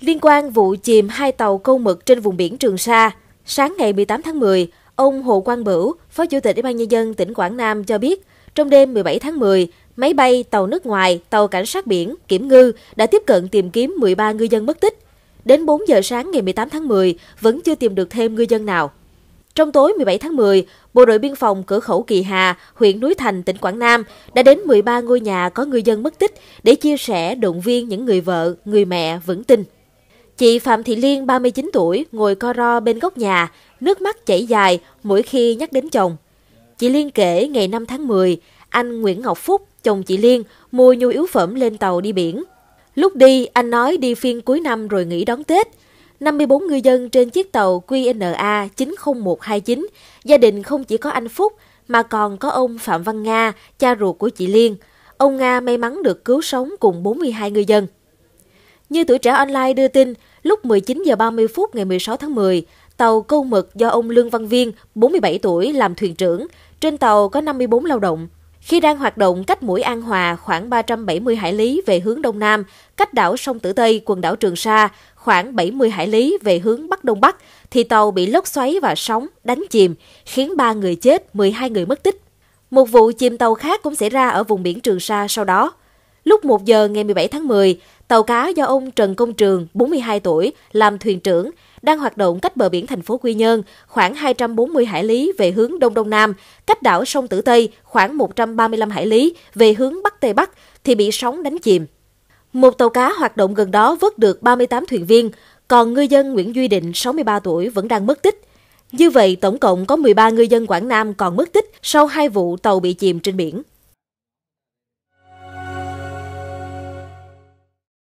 Liên quan vụ chìm hai tàu câu mực trên vùng biển Trường Sa, sáng ngày 18 tháng 10, ông Hồ Quang Bửu, Phó Chủ tịch Ủy ban Nhân dân tỉnh Quảng Nam cho biết, trong đêm 17 tháng 10, máy bay, tàu nước ngoài, tàu cảnh sát biển, kiểm ngư đã tiếp cận tìm kiếm 13 ngư dân mất tích. Đến 4 giờ sáng ngày 18 tháng 10, vẫn chưa tìm được thêm ngư dân nào. Trong tối 17 tháng 10, Bộ đội Biên phòng cửa khẩu Kỳ Hà, huyện Núi Thành, tỉnh Quảng Nam đã đến 13 ngôi nhà có ngư dân mất tích để chia sẻ động viên những người vợ, người mẹ vững tin. Chị Phạm Thị Liên, 39 tuổi, ngồi co ro bên góc nhà, nước mắt chảy dài mỗi khi nhắc đến chồng. Chị Liên kể ngày 5 tháng 10, anh Nguyễn Ngọc Phúc, chồng chị Liên, mua nhu yếu phẩm lên tàu đi biển. Lúc đi, anh nói đi phiên cuối năm rồi nghỉ đón Tết. 54 ngư dân trên chiếc tàu QNA 90129, gia đình không chỉ có anh Phúc mà còn có ông Phạm Văn Nga, cha ruột của chị Liên. Ông Nga may mắn được cứu sống cùng 42 ngư dân. Như tuổi trẻ online đưa tin, Lúc 19 giờ 30 phút ngày 16 tháng 10, tàu câu mực do ông Lương Văn Viên, 47 tuổi, làm thuyền trưởng. Trên tàu có 54 lao động. Khi đang hoạt động cách mũi An Hòa khoảng 370 hải lý về hướng Đông Nam, cách đảo Sông Tử Tây, quần đảo Trường Sa khoảng 70 hải lý về hướng Bắc Đông Bắc, thì tàu bị lốc xoáy và sóng, đánh chìm, khiến 3 người chết, 12 người mất tích. Một vụ chìm tàu khác cũng xảy ra ở vùng biển Trường Sa sau đó. Lúc 1 giờ ngày 17 tháng 10, tàu cá do ông Trần Công Trường, 42 tuổi, làm thuyền trưởng, đang hoạt động cách bờ biển thành phố Quy Nhơn khoảng 240 hải lý về hướng Đông Đông Nam, cách đảo sông Tử Tây khoảng 135 hải lý về hướng Bắc Tây Bắc thì bị sóng đánh chìm. Một tàu cá hoạt động gần đó vớt được 38 thuyền viên, còn ngư dân Nguyễn Duy Định 63 tuổi vẫn đang mất tích. Như vậy, tổng cộng có 13 ngư dân Quảng Nam còn mất tích sau hai vụ tàu bị chìm trên biển.